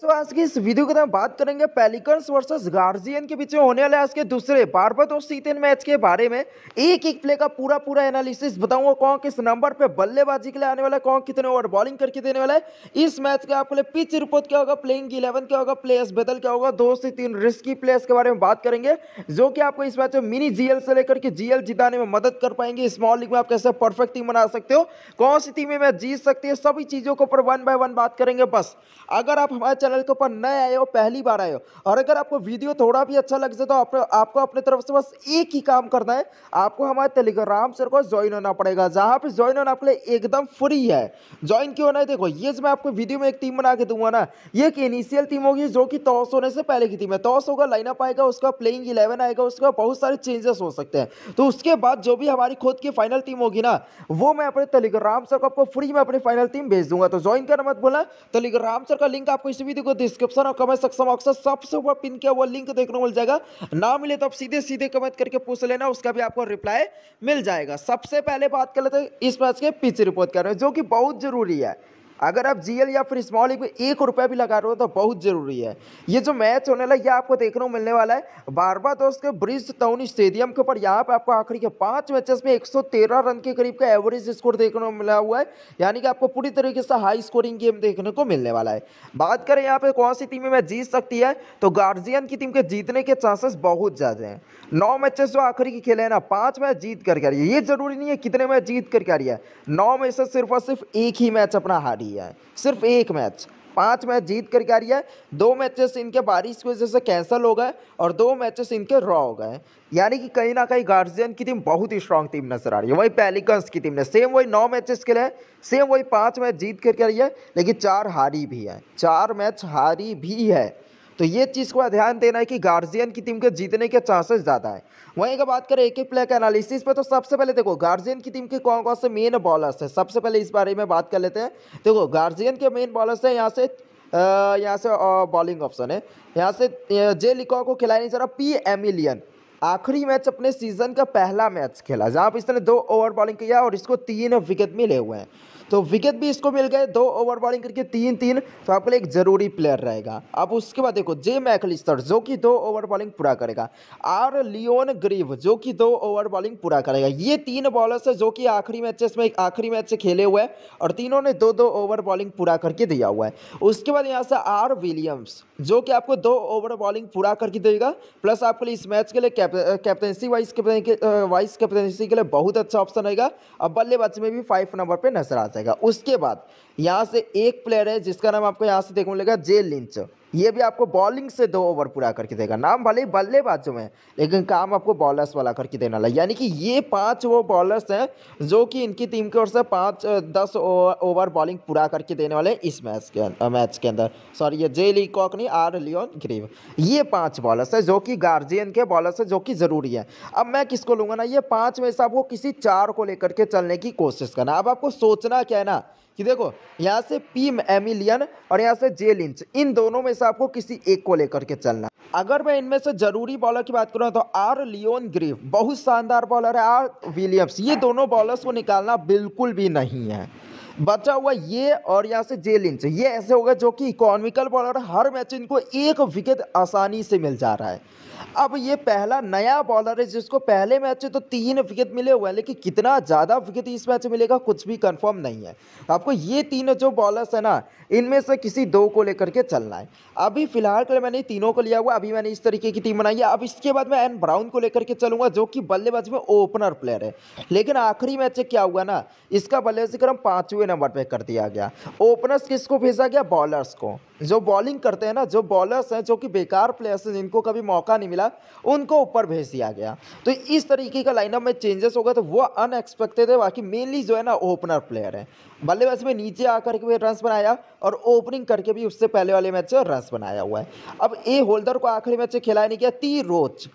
सो so, आज की इस वीडियो के अंदर बात करेंगे पेलिकन्स वर्सेस गार्जियन के बीच में होने वाले आज के दूसरे बारबत और सीतेन मैच के बारे में एक एक प्ले का पूरा पूरा एनालिसिस बताऊंगा कौन किस नंबर पे बल्लेबाजी के लिए आने वाला है कौन कितने ओवर बॉलिंग करके देने वाला है इस मैच के आपके लिए पिच रिपोर्ट क्या होगा प्लेइंग इलेवन क्या होगा प्लेयर्स बदल क्या होगा दो से तीन रिस्की प्लेयर्स के बारे में बात करेंगे जो कि आपको इस मैच में मिनी जीएल से लेकर के जीएल जिताने में मदद कर पाएंगे स्मॉल लीग में आप कैसे परफेक्ट टीम बना सकते हो कौन सी टीम में मैच जीत सकती है सभी चीजों के ऊपर वन बाय वन बात करेंगे बस अगर आप हमारे चैनल के ऊपर नए आए हो पहली बार आए हो और अगर आपको वीडियो थोड़ा भी अच्छा लग जाए तो आप, आपको अपने तरफ से बस एक ही काम करना है आपको हमारे टेलीग्राम सर को ज्वाइन होना पड़ेगा जहाँ पे ज्वाइन होना आपके लिए एकदम फ्री है ज्वाइन क्यों होना है देखो ये मैं आपको वीडियो में एक टीम बना के दूंगा ना ये एक इनिशियल टीम होगी जो कि टॉस होने से पहले की टीम है टॉस होगा लाइनअप आएगा उसका प्लेइंग इलेवन आएगा उसका बहुत सारे चेंजेस हो सकते हैं तो उसके बाद जो भी हमारी खुद की फाइनल टीम होगी ना वो मैं अपने टेलीग्राम सर को आपको फ्री में अपनी फाइनल टीम भेज दूंगा तो ज्वाइन करना मत बोला टेलीग्राम सर का लिंक आपको इस वीडियो वीडियो को डिस्क्रिप्शन और कमेंट सेक्शन में सबसे ऊपर पिन किया हुआ लिंक देखने को मिल जाएगा ना मिले तो आप सीधे सीधे कमेंट करके पूछ लेना उसका भी आपको रिप्लाई मिल जाएगा सबसे पहले बात कर लेते हैं इस मैच के पिच रिपोर्ट कर रहे हैं जो कि बहुत जरूरी है अगर आप जीएल या फिर स्मॉल लीग में एक रुपया भी लगा रहे हो तो बहुत ज़रूरी है ये जो मैच होने लगा ये आपको देखने को मिलने वाला है दोस्त के ब्रिज टाउन स्टेडियम के ऊपर यहाँ पे आपको आखिरी के पांच मैचेस में 113 रन के करीब का एवरेज स्कोर देखने को मिला हुआ है यानी कि आपको पूरी तरीके से हाई स्कोरिंग गेम देखने को मिलने वाला है बात करें यहाँ पे कौन सी टीमें जीत सकती है तो गार्जियन की टीम के जीतने के चांसेस बहुत ज़्यादा है नौ मैचेस जो आखिरी के खेले हैं ना पांच मैच जीत करके आ रही है ये जरूरी नहीं है कितने मैच जीत करके आ रही है नौ मैच सिर्फ और सिर्फ एक ही मैच अपना हारी दिया है सिर्फ एक मैच पांच मैच जीत करके आ रही है दो मैचेस इनके बारिश की वजह से कैंसिल हो गए और दो मैचेस इनके रॉ हो गए यानी कि कहीं ना कहीं गार्जियन की टीम बहुत ही स्ट्रांग टीम नजर आ रही है वही पैलिकन्स की टीम ने सेम वही नौ मैचेस के लिए सेम वही पांच मैच जीत करके आ रही है लेकिन चार हारी भी है चार मैच हारी भी है तो ये चीज़ को ध्यान देना है कि गार्जियन की टीम के जीतने के चांसेस ज़्यादा है वहीं अगर बात करें एक एक प्लेयर के एनालिसिस पे तो सबसे पहले देखो गार्जियन की टीम के कौन कौन से मेन बॉलर्स हैं सबसे पहले इस बारे में बात कर लेते हैं देखो गार्जियन के मेन बॉलर्स हैं यहाँ से यहाँ से बॉलिंग ऑप्शन है यहाँ से जे लिकॉ को खिलाया नहीं जा रहा पी एमिलियन आखिरी मैच अपने सीजन का पहला मैच खेला जहाँ पर इसने दो ओवर बॉलिंग किया और इसको तीन विकेट मिले हुए हैं तो विकेट भी इसको मिल गए दो ओवर बॉलिंग करके तीन तीन तो आपके लिए एक ज़रूरी प्लेयर रहेगा अब उसके बाद देखो जे मैकलिस्टर जो कि दो ओवर बॉलिंग पूरा करेगा और लियोन ग्रीव जो कि दो ओवर बॉलिंग पूरा करेगा ये तीन बॉलर्स है जो कि आखिरी मैचेस में आखिरी मैच से खेले हुए हैं और तीनों ने दो दो ओवर बॉलिंग पूरा करके दिया हुआ है उसके बाद यहाँ से आर विलियम्स जो कि आपको दो ओवर बॉलिंग पूरा करके देगा प्लस आपके लिए इस मैच के लिए कैप्टनसी वाइस वाइस कैप्टनसी के लिए बहुत अच्छा ऑप्शन रहेगा और बल्लेबाजी में भी फाइव नंबर पर नजर आता जाएगा उसके बाद यहाँ से एक प्लेयर है जिसका नाम आपको यहाँ से देखने लगेगा जे लिंच ये भी आपको बॉलिंग से दो ओवर पूरा करके देगा नाम भले ही बल्लेबाजों में लेकिन काम आपको बॉलर्स वाला करके देना लगा यानी कि ये पांच वो बॉलर्स हैं जो कि इनकी टीम की ओर से पाँच दस ओवर बॉलिंग पूरा करके देने वाले इस मैच के मैच के अंदर सॉरी ये J Lee Cockney R Lyon Grieve ये पाँच बॉलर्स हैं जो कि गार्जियन के बॉलर्स हैं जो कि ज़रूरी है अब मैं किसको लूँगा ना ये पाँच में से आपको किसी चार को लेकर के चलने की कोशिश करना अब आपको सोचना क्या है ना कि देखो यहाँ से पी एमिलियन और यहाँ से जे लिंच इन दोनों में से आपको किसी एक को लेकर के चलना अगर मैं इनमें से जरूरी बॉलर की बात करूँ तो आर लियोन ग्रीफ बहुत शानदार बॉलर है आर विलियम्स ये दोनों बॉलर्स को निकालना बिल्कुल भी नहीं है बचा हुआ ये और यहाँ से जे लिंच ये ऐसे होगा जो कि इकोनॉमिकल बॉलर हर मैच इनको एक विकेट आसानी से मिल जा रहा है अब ये पहला नया बॉलर है जिसको पहले मैच में तो तीन विकेट मिले हुए हैं लेकिन कितना ज़्यादा विकेट इस मैच में मिलेगा कुछ भी कंफर्म नहीं है आपको ये तीनों जो बॉलर्स हैं ना इनमें से किसी दो को लेकर के चलना है अभी फिलहाल के लिए मैंने तीनों को लिया हुआ अभी मैंने इस तरीके की टीम बनाई है अब इसके बाद मैं एन ब्राउन को लेकर के चलूँगा जो कि बल्लेबाजी में ओपनर प्लेयर है लेकिन आखिरी मैच क्या हुआ ना इसका बल्लेबाजी क्रम पाँचवें चौदहवें नंबर पे कर दिया गया ओपनर्स किसको भेजा गया बॉलर्स को जो बॉलिंग करते हैं ना जो बॉलर्स हैं जो कि बेकार प्लेयर्स हैं जिनको कभी मौका नहीं मिला उनको ऊपर भेज दिया गया तो इस तरीके का लाइनअप में चेंजेस हो होगा तो वो अनएक्सपेक्टेड है बाकी मेनली जो है ना ओपनर प्लेयर है बल्लेबाज में नीचे आकर के भी रन बनाया और ओपनिंग करके भी उससे पहले वाले मैच में रन बनाया हुआ है अब ए होल्डर को आखिरी मैच खिलाया नहीं गया ती रोज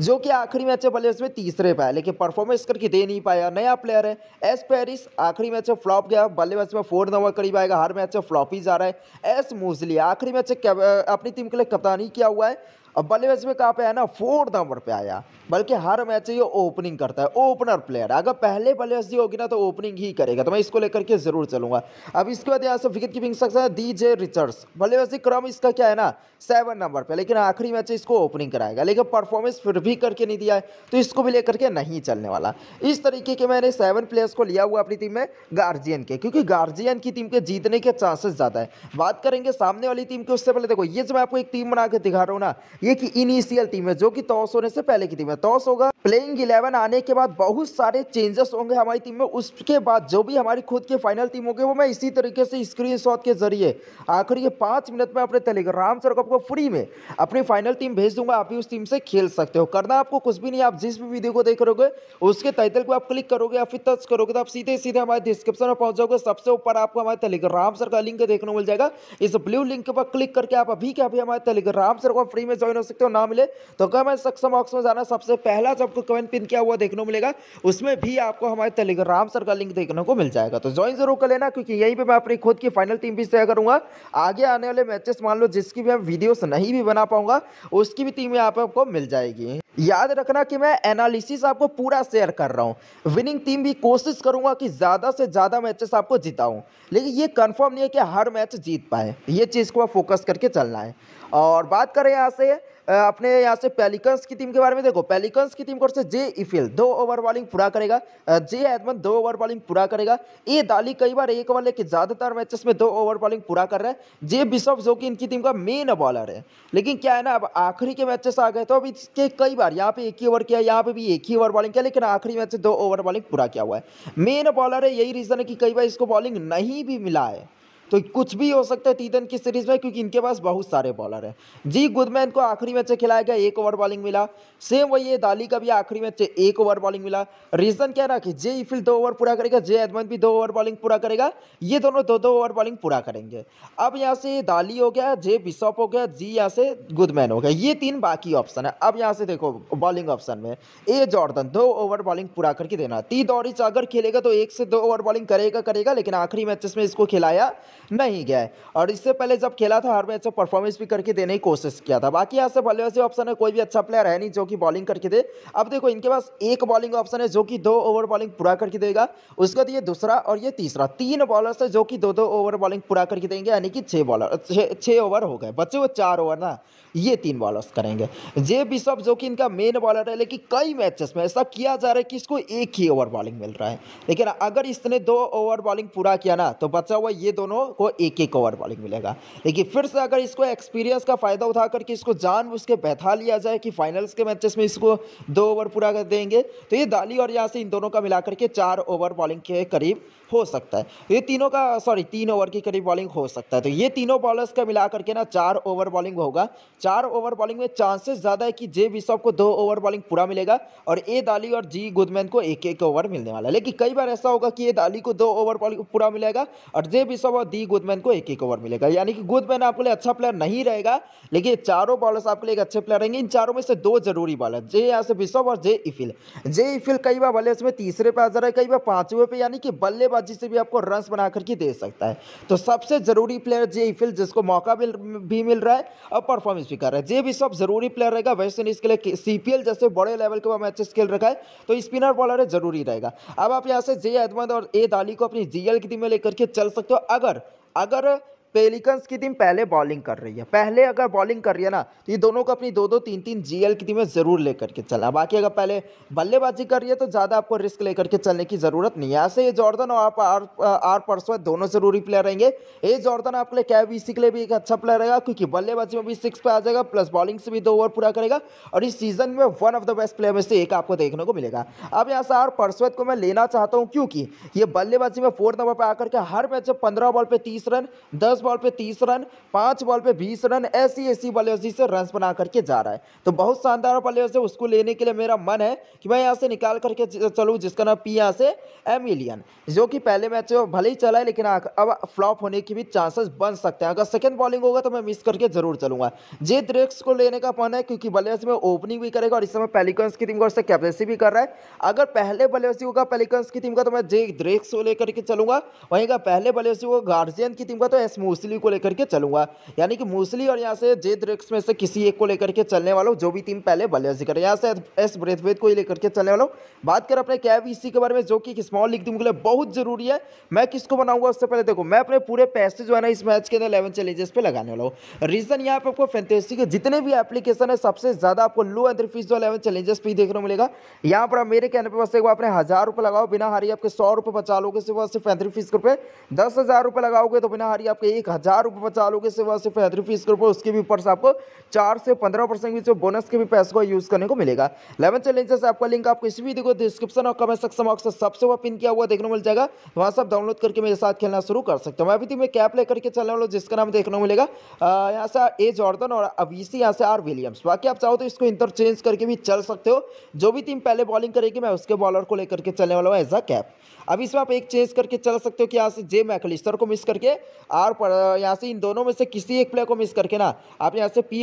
जो कि आखिरी मैच है बल्लेबाज में तीसरे पाया लेकिन परफॉर्मेंस करके दे नहीं पाया नया प्लेयर है एस पेरिस आखिरी मैच में फ्लॉप गया बल्लेबाज में फोर नंबर करीब आएगा हर मैच में फ्लॉप ही जा रहा है एस मूजली आखिरी मैच अपनी टीम के लिए कप्तानी किया हुआ है अब बल्लेबाज में कहाँ पे आया ना फोर्थ नंबर पे आया बल्कि हर मैच ये ओपनिंग करता है ओपनर प्लेयर अगर पहले बल्लेबाजी होगी ना तो ओपनिंग ही करेगा तो मैं इसको लेकर के जरूर चलूंगा अब इसके बाद यहाँ से विकेट कीपिंग सकता है डी जे रिचर्ड्स बल्लेबाजी क्रम इसका क्या है ना सेवन नंबर पर लेकिन आखिरी मैच इसको ओपनिंग कराएगा लेकिन परफॉर्मेंस फिर भी करके नहीं दिया है तो इसको भी लेकर के नहीं चलने वाला इस तरीके के मैंने सेवन प्लेयर्स को लिया हुआ अपनी टीम में गार्जियन के क्योंकि गार्जियन की टीम के जीतने के चांसेस ज़्यादा है बात करेंगे सामने वाली टीम के उससे पहले देखो ये जो मैं आपको एक टीम बना के दिखा रहा हूँ ना ये कि इनिशियल टीम है जो कि टॉस होने से पहले की टीम है टॉस होगा प्लेइंग इलेवन आने के बाद बहुत सारे चेंजेस होंगे हमारी टीम में उसके बाद जो भी हमारी खुद के फाइनल टीम होगी वो मैं इसी तरीके से स्क्रीन के जरिए आखिर ये पाँच मिनट में अपने टेलीग्राम सर को फ्री में अपनी फाइनल टीम भेज दूंगा आप भी उस टीम से खेल सकते हो करना आपको कुछ भी नहीं आप जिस भी वीडियो को देख रहे हो उसके टाइटल को आप क्लिक करोगे या फिर टच करोगे तो आप सीधे सीधे हमारे डिस्क्रिप्शन में पहुंच जाओगे सबसे ऊपर आपको हमारे टेलीग्राम सर का लिंक देखने को मिल जाएगा इस ब्लू लिंक पर क्लिक करके आप अभी के अभी हमारे टेलीग्राम सर को फ्री में ज्वाइन कमेंट हो सकते हो ना मिले तो कमेंट सेक्शन बॉक्स में जाना सबसे पहला जो आपको कमेंट पिन किया हुआ देखने को मिलेगा उसमें भी आपको हमारे टेलीग्राम सर का लिंक देखने को मिल जाएगा तो ज्वाइन जरूर कर लेना क्योंकि यहीं पर मैं अपनी खुद की फाइनल टीम भी तैयार करूंगा आगे आने वाले मैचेस मान लो जिसकी भी मैं वीडियोस नहीं भी बना पाऊंगा उसकी भी टीम यहाँ पर आपको मिल जाएगी याद रखना कि मैं एनालिसिस आपको पूरा शेयर कर रहा हूँ विनिंग टीम भी कोशिश करूंगा कि ज़्यादा से ज़्यादा मैचेस आपको जिताऊँ लेकिन ये कंफर्म नहीं है कि हर मैच जीत पाए ये चीज़ को आप फोकस करके चलना है और बात करें यहाँ से अपने यहाँ से पेलिकन्स की टीम के बारे में देखो पेलिकन्स की टीम की ओर से जे इफिल दो ओवर बॉलिंग पूरा करेगा जे एडमन दो ओवर बॉलिंग पूरा करेगा ए दाली कई बार एक ओवर लेकिन ज़्यादातर मैचेस में दो ओवर बॉलिंग पूरा कर रहा है जे बिशप जो कि इनकी टीम का मेन बॉलर है लेकिन क्या है ना अब आखिरी के मैचेस आ गए तो अब इसके कई बार यहाँ पे एक ही ओवर किया यहाँ पे भी एक ही ओवर बॉलिंग किया लेकिन आखिरी मैच से दो ओवर बॉलिंग पूरा किया हुआ है मेन बॉलर है यही रीज़न है कि कई बार इसको बॉलिंग नहीं भी मिला है तो कुछ भी हो सकता है तीतन की सीरीज में क्योंकि इनके पास बहुत सारे बॉलर हैं जी गुदमैन को आखिरी मैच खिलाया गया एक ओवर बॉलिंग मिला सेम वही है दाली का भी आखिरी मैच एक ओवर बॉलिंग मिला रीजन क्या रहा कि जे इफिल दो ओवर पूरा करेगा जे एडमन भी दो ओवर बॉलिंग पूरा करेगा ये दोनों दो दो ओवर बॉलिंग पूरा करेंगे अब यहाँ से दाली हो गया जे बिशॉप हो गया जी यहाँ से गुदमैन हो गया ये तीन बाकी ऑप्शन है अब यहाँ से देखो बॉलिंग ऑप्शन में ए जॉर्दन दो ओवर बॉलिंग पूरा करके देना ती दौरिच अगर खेलेगा तो एक से दो ओवर बॉलिंग करेगा करेगा लेकिन आखिरी मैचेस में इसको खिलाया नहीं गया है और इससे पहले जब खेला था हर मैच में परफॉर्मेंस भी करके देने की कोशिश किया था बाकी यहाँ से बल्लेबाजी ऑप्शन है कोई भी अच्छा प्लेयर है नहीं जो कि बॉलिंग करके दे अब देखो इनके पास एक बॉलिंग ऑप्शन है जो कि दो ओवर बॉलिंग पूरा करके देगा उसके बाद ये दूसरा और ये तीसरा तीन बॉलर्स है जो कि दो दो ओवर बॉलिंग पूरा करके देंगे यानी कि छः बॉलर छः ओवर हो गए बच्चे वो चार ओवर ना ये तीन बॉलर्स करेंगे जे बिशप जो कि इनका मेन बॉलर है लेकिन कई मैचेस में ऐसा किया जा रहा है कि इसको एक ही ओवर बॉलिंग मिल रहा है लेकिन अगर इसने दो ओवर बॉलिंग पूरा किया ना तो बचा हुआ ये दोनों को एक एक ओवर बॉलिंग मिलेगा लेकिन फिर से अगर इसको एक्सपीरियंस का फ़ायदा उठा करके इसको जान उसके बैठा लिया जाए कि फाइनल्स के मैचेस में इसको दो ओवर पूरा कर देंगे तो ये दाली और यहाँ से इन दोनों का मिला करके चार ओवर बॉलिंग के करीब हो सकता है ये तीनों का सॉरी तीन ओवर की करीब बॉलिंग हो सकता है तो ये तीनों बॉलर्स का मिला करके ना चार ओवर बॉलिंग होगा चार ओवर बॉलिंग में चांसेस ज़्यादा है कि जे बिशॉप को दो ओवर बॉलिंग पूरा मिलेगा और ए दाली और जी गुदमैन को एक एक ओवर मिलने वाला है लेकिन कई बार ऐसा होगा कि ए दाली को दो ओवर बॉलिंग पूरा मिलेगा और जे बिशॉप और दी गुदमैन को एक एक ओवर मिलेगा यानी कि गुदमैन आपके लिए अच्छा प्लेयर नहीं रहेगा लेकिन चारों बॉलर्स आपके लिए एक अच्छे प्लेयर रहेंगे इन चारों में से दो जरूरी बॉलर जे यहाँ से बिशॉप और जे इफिल जे इफिल कई बार बल्ले इसमें तीसरे पे आ जा रहा है कई बार पाँचवें पे यानी कि बल्ले बल्लेबाजी से भी आपको रन बना करके दे सकता है तो सबसे ज़रूरी प्लेयर जे फिल जिसको मौका मिल भी मिल रहा है और परफॉर्मेंस भी कर रहा है जे भी सब ज़रूरी प्लेयर रहेगा वेस्ट इंडीज़ के लिए सी जैसे बड़े लेवल के मैच खेल रखा है तो स्पिनर बॉलर है ज़रूरी रहेगा अब आप यहाँ से जे अहमद और ए दाली को अपनी जीएल की टीम में लेकर के चल सकते हो अगर अगर पेलिकन्स की टीम पहले बॉलिंग कर रही है पहले अगर बॉलिंग कर रही है ना तो ये दोनों को अपनी दो दो तीन तीन जीएल की टीमें ज़रूर लेकर के चला बाकी अगर पहले बल्लेबाजी कर रही है तो ज़्यादा आपको रिस्क लेकर के चलने की ज़रूरत नहीं है ऐसे ये जॉर्दन और आप आर, आर परसों दोनों ज़रूरी प्लेयर रहेंगे ये जॉर्दन आपके लिए कैबीसी के लिए भी एक अच्छा प्लेयर रहेगा क्योंकि बल्लेबाजी में भी सिक्स पर आ जाएगा प्लस बॉलिंग से भी दो ओवर पूरा करेगा और इस सीजन में one of the best player में से एक आपको देखने को मिलेगा अब यहाँ से आर परसोत को मैं लेना चाहता हूँ क्योंकि ये बल्लेबाजी में फोर्थ नंबर पर आकर के हर मैच में पंद्रह बॉल पर तीस रन दस बॉल पे तीस रन पांच बॉल पे बीस रन ऐसी ऐसी बल्लेबाजी से रन बना करके जा रहा है तो बहुत शानदार बल्लेबाज है उसको लेने के लिए मेरा मन है कि मैं यहाँ से निकाल करके चलूँ जिसका नाम पी यहाँ से एमिलियन जो कि पहले मैच में तो भले ही चला है लेकिन अब फ्लॉप होने की भी चांसेस बन सकते हैं अगर सेकेंड बॉलिंग होगा तो मैं मिस करके जरूर चलूंगा जे ड्रेक्स को लेने का मन है क्योंकि बल्लेबाज में ओपनिंग भी करेगा और इस समय पेलिकन्स की टीम को उससे कैप्टेंसी भी कर रहा है अगर पहले बल्लेबाजी होगा पेलिकन्स की टीम का तो मैं जे ड्रेक्स को लेकर के चलूंगा वहीं का पहले बल्लेबाजी होगा गार्जियन की टीम का तो एसमूस मूसली को लेकर के चलूंगा यानी कि मूसली और यहाँ से जे ड्रेक्स में से किसी एक को लेकर के चलने वाला हूँ जो भी टीम पहले बल्लेबाजी करे यहाँ से एस ब्रेथवेद को ही लेकर के चलने वाला हूँ बात करें अपने कैब इसी के बारे में जो कि एक स्मॉल लीग टीम के लिए बहुत जरूरी है मैं किसको बनाऊंगा उससे पहले देखो मैं अपने पूरे पैसे जो है ना इस मैच के अंदर इलेवन चैलेंजेस पर लगाने वाला हूँ रीजन यहाँ पर आपको फैंटेसी के जितने भी एप्लीकेशन है सबसे ज़्यादा आपको लो एंट्री फीस जो इलेवन चैलेंजेस पर ही देखने को मिलेगा यहाँ पर मेरे कहने पर बस एक अपने हज़ार रुपये लगाओ बिना हारी आपके सौ रुपये बचा लोगे सिर्फ सिर्फ एंट्री फीस रुपये दस हज़ार रुपये लगाओगे तो बिना हारी आपके एक एक हज़ार रुपये बचा लोगे इसके बाद सिर्फ पैंतीस के रुपये उसके भी ऊपर से आपको चार से पंद्रह परसेंट बीच में बोनस के भी पैसे को यूज़ करने को मिलेगा इलेवन चैलेंजेस आपका लिंक आपको इस वीडियो को डिस्क्रिप्शन और कमेंट सेक्शन बॉक्स सबसे वह पिन किया हुआ देखने को मिल जाएगा वहाँ से आप डाउनलोड करके मेरे साथ खेलना शुरू कर सकते हो मैं अभी तो मैं कैप लेकर के चलने वाला जिसका नाम देखने को मिलेगा यहाँ से ए जॉर्दन और अवीसी e यहाँ से आर विलियम्स बाकी आप चाहो तो इसको इंटरचेंज करके भी चल सकते हो जो भी टीम पहले बॉलिंग करेगी मैं उसके बॉलर को लेकर के चलने वाला हूँ एज अ कैप अब इसमें आप एक चेंज करके चल सकते हो कि यहाँ से जे मैकलिस्टर को मिस करके आर पर यहाँ से इन दोनों में से किसी एक प्लेयर को मिस करके ना आप यहाँ से पी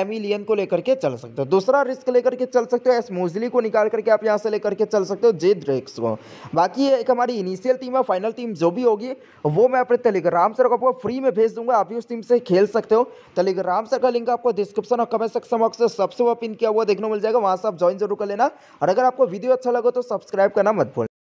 एमिलियन को लेकर के चल सकते हो दूसरा रिस्क लेकर के चल सकते हो एस मोजली को निकाल करके आप यहाँ से लेकर के चल सकते हो जे ड्रेक्स को बाकी एक हमारी इनिशियल टीम है फाइनल टीम जो भी होगी वो मैं अपने टेलीग्राम सर को आपको फ्री में भेज दूंगा आप भी उस टीम से खेल सकते हो टेलीग्राम सर का लिंक आपको डिस्क्रिप्शन और कमेंट सेक्शन बॉक्स से सबसे वो पिन किया हुआ देखने मिल जाएगा वहाँ से आप ज्वाइन जरूर कर लेना और अगर आपको वीडियो अच्छा लगे तो सब्सक्राइब करना मत भूल